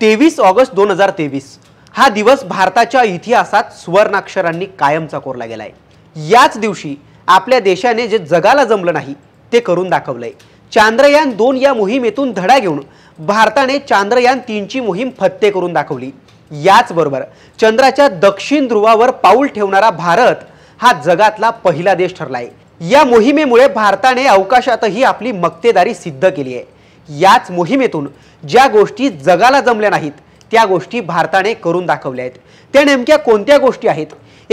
तेवीस ऑगस्ट दोन हजार तेवीस हा दिवस भारताच्या इतिहासात सुवर्णाक्षरांनी कायमचा कोरला गेलाय याच दिवशी आपल्या देशाने जे जगाला जमलं नाही ते करून दाखवलंय चांद्रयान दोन या मोहिमेतून धडा घेऊन भारताने चांद्रयान तीनची मोहीम फत्ते करून दाखवली याचबरोबर चंद्राच्या दक्षिण ध्रुवावर पाऊल ठेवणारा भारत हा जगातला पहिला देश ठरलाय या मोहिमेमुळे भारताने अवकाशातही आपली मक्तेदारी सिद्ध केली आहे याच मोहिमेतून ज्या गोष्टी जगाला जमल्या नाहीत त्या गोष्टी भारताने करून दाखवल्या आहेत त्या नेमक्या कोणत्या गोष्टी आहेत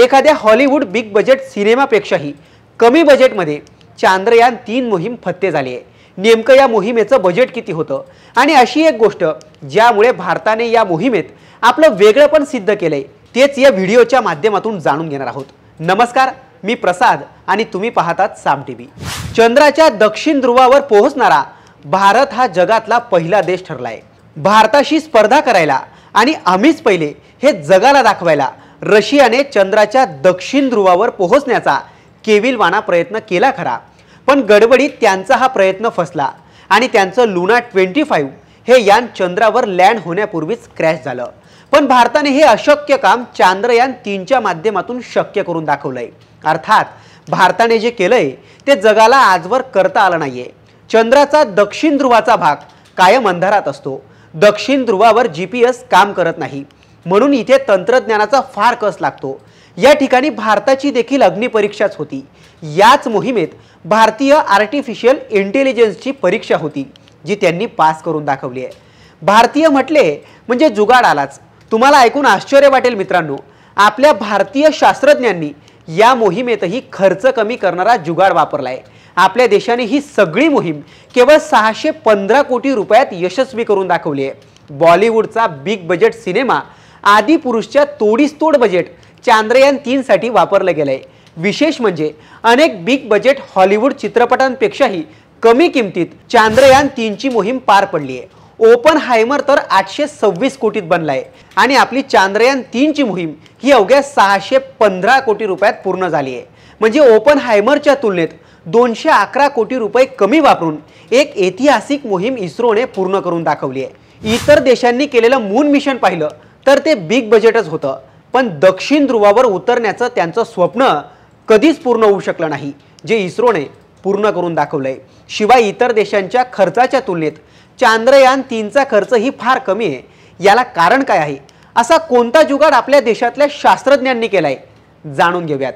एखाद्या हॉलिवूड बिग बजेट सिनेमापेक्षाही कमी बजेटमध्ये चांद्रयान तीन मोहीम फत्ते झाली आहे नेमकं या मोहिमेचं बजेट किती होतं आणि अशी एक गोष्ट ज्यामुळे भारताने या मोहिमेत आपलं वेगळं पण सिद्ध केलंय तेच या व्हिडिओच्या माध्यमातून जाणून घेणार आहोत नमस्कार मी प्रसाद आणि तुम्ही पाहतात साम टी व्ही चंद्राच्या दक्षिण ध्रुवावर पोहोचणारा भारत हा जगातला पहिला देश ठरला आहे भारताशी स्पर्धा करायला आणि आम्हीच पहिले हे जगाला दाखवायला रशियाने चंद्राच्या दक्षिण ध्रुवावर पोहोचण्याचा केविलवाना प्रयत्न केला खरा पण गडबडीत त्यांचा हा प्रयत्न फसला आणि त्यांचं लुना ट्वेंटी फाईव्ह हे यान चंद्रावर लँड होण्यापूर्वीच क्रॅश झालं पण भारताने हे अशक्य काम चांद्रयान तीनच्या माध्यमातून शक्य करून दाखवलंय अर्थात भारताने जे केलंय ते जगाला आजवर करता आलं नाहीये चंद्राचा दक्षिण ध्रुवाचा भाग कायम अंधारात असतो दक्षिण ध्रुवावर जी पी एस काम करत नाही म्हणून इथे तंत्रज्ञानाचा फार कस लागतो या ठिकाणी भारताची देखील अग्निपरीक्षाच होती याच मोहिमेत भारतीय आर्टिफिशियल इंटेलिजन्सची परीक्षा होती जी त्यांनी पास करून दाखवली आहे भारतीय म्हटले म्हणजे जुगाड आलाच तुम्हाला ऐकून आश्चर्य वाटेल मित्रांनो आपल्या भारतीय शास्त्रज्ञांनी या मोहिमेतही खर्च कमी करणारा जुगाड वापरलाय आपल्या देशाने ही सगळी मोहीम केवळ सहाशे पंधरा कोटी रुपयात यशस्वी करून दाखवली आहे बॉलिवूडचा बिग बजेट सिनेमा आदिपुरुषच्या तोडीस तोड बजेट चांद्रयान साठी वापरलं गेलंय विशेष म्हणजे अनेक बिग बजेट हॉलिवूड चित्रपटांपेक्षाही कमी किमतीत चांद्रयान तीनची मोहीम पार पडली आहे ओपन हायमर तर आठशे सव्वीस कोटीत बनला आहे आणि आपली चांद्रयान तीनची मोहीम ही अवघ्या सहाशे पंधरा कोटी रुपयात पूर्ण झाली आहे म्हणजे ओपन हायमरच्या तुलनेत दोनशे अकरा कोटी रुपये कमी वापरून एक ऐतिहासिक मोहीम इस्रोने पूर्ण करून दाखवली आहे इतर देशांनी केलेलं मून मिशन पाहिलं तर ते बिग बजेटच होतं पण दक्षिण ध्रुवावर उतरण्याचं त्यांचं स्वप्न कधीच पूर्ण होऊ शकलं नाही जे इस्रोने पूर्ण करून दाखवलं शिवाय इतर देशांच्या खर्चाच्या तुलनेत चांद्रयान तीनचा ही फार कमी आहे याला कारण काय आहे असा कोणता जुगाड आपल्या देशातल्या शास्त्रज्ञांनी केला आहे जाणून घेऊयात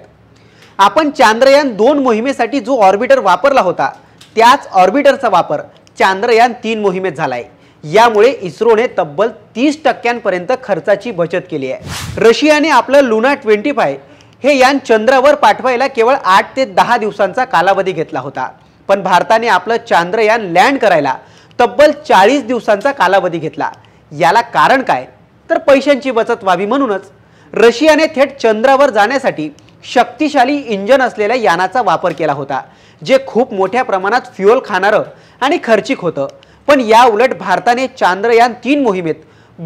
आपण चांद्रयान दोन मोहिमेसाठी जो ऑर्बिटर वापरला होता त्याच ऑर्बिटरचा वापर चांद्रयान तीन मोहिमेत झाला आहे यामुळे इस्रोने तब्बल तीस टक्क्यांपर्यंत खर्चाची बचत केली आहे रशियाने आपलं लुना ट्वेंटी फाय हे यान चंद्रावर पाठवायला केवळ आठ ते दहा दिवसांचा कालावधी घेतला होता पण भारताने आपलं चांद्रयान लँड करायला तब्बल चाळीस दिवसांचा कालावधी घेतला याला कारण काय तर पैशांची बचत व्हावी म्हणूनच रशियाने थेट चंद्रावर जाण्यासाठी शक्तिशाली इंजन असलेल्या यानाचा वापर केला होता जे खूप मोठ्या प्रमाणात फ्युअल खाणारं आणि खर्चिक होतं पण या उलट भारताने चांद्रयान तीन मोहिमेत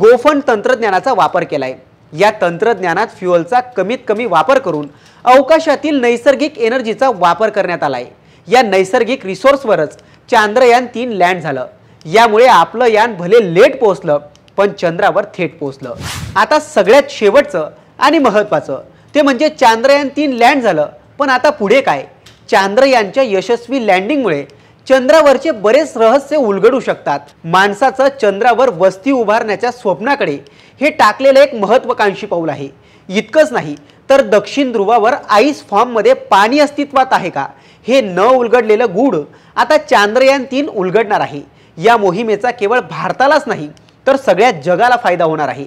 गोफन तंत्रज्ञानाचा वापर केला आहे या तंत्रज्ञानात फ्युअलचा कमीत कमी वापर करून अवकाशातील नैसर्गिक एनर्जीचा वापर करण्यात आलाय या नैसर्गिक रिसोर्सवरच चांद्रयान तीन लँड झालं यामुळे आपलं यान भले लेट पोहोचलं पण चंद्रावर थेट पोहोचलं आता सगळ्यात शेवटचं आणि महत्त्वाचं ते म्हणजे चांद्रयान तीन लँड झालं पण आता पुढे काय चांद्रयानच्या यशस्वी लँडिंगमुळे चंद्रावरचे बरेच रहस्य उलगडू शकतात माणसाचं चंद्रावर वस्ती उभारण्याच्या स्वप्नाकडे हे टाकलेलं एक महत्वाकांक्षी पाऊल आहे इतकंच नाही तर दक्षिण ध्रुवावर आईस फॉर्ममध्ये पाणी अस्तित्वात आहे का हे न उलगडलेलं गूढ आता चांद्रयान तीन उलगडणार आहे या मोहिमेचा केवळ भारतालाच नाही तर सगळ्या जगाला फायदा होणार आहे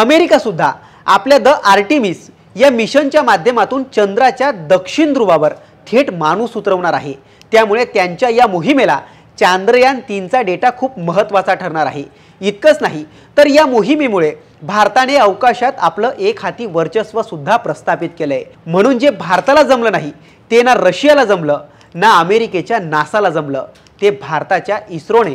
अमेरिकासुद्धा आपल्या द आर्टिमिस या मिशनच्या माध्यमातून चंद्राच्या दक्षिण ध्रुवावर थेट माणूस उतरवणार आहे त्यामुळे त्यांच्या या मोहिमेला चांद्रयान तीनचा डेटा खूप महत्त्वाचा ठरणार आहे इतकंच नाही तर या मोहिमेमुळे भारताने अवकाशात आपलं एक हाती वर्चस्व सुद्धा प्रस्थापित केलं आहे म्हणून जे भारताला जमलं नाही ते ना रशियाला जमलं ना अमेरिकेच्या नासाला जमलं ते भारताच्या इस्रोने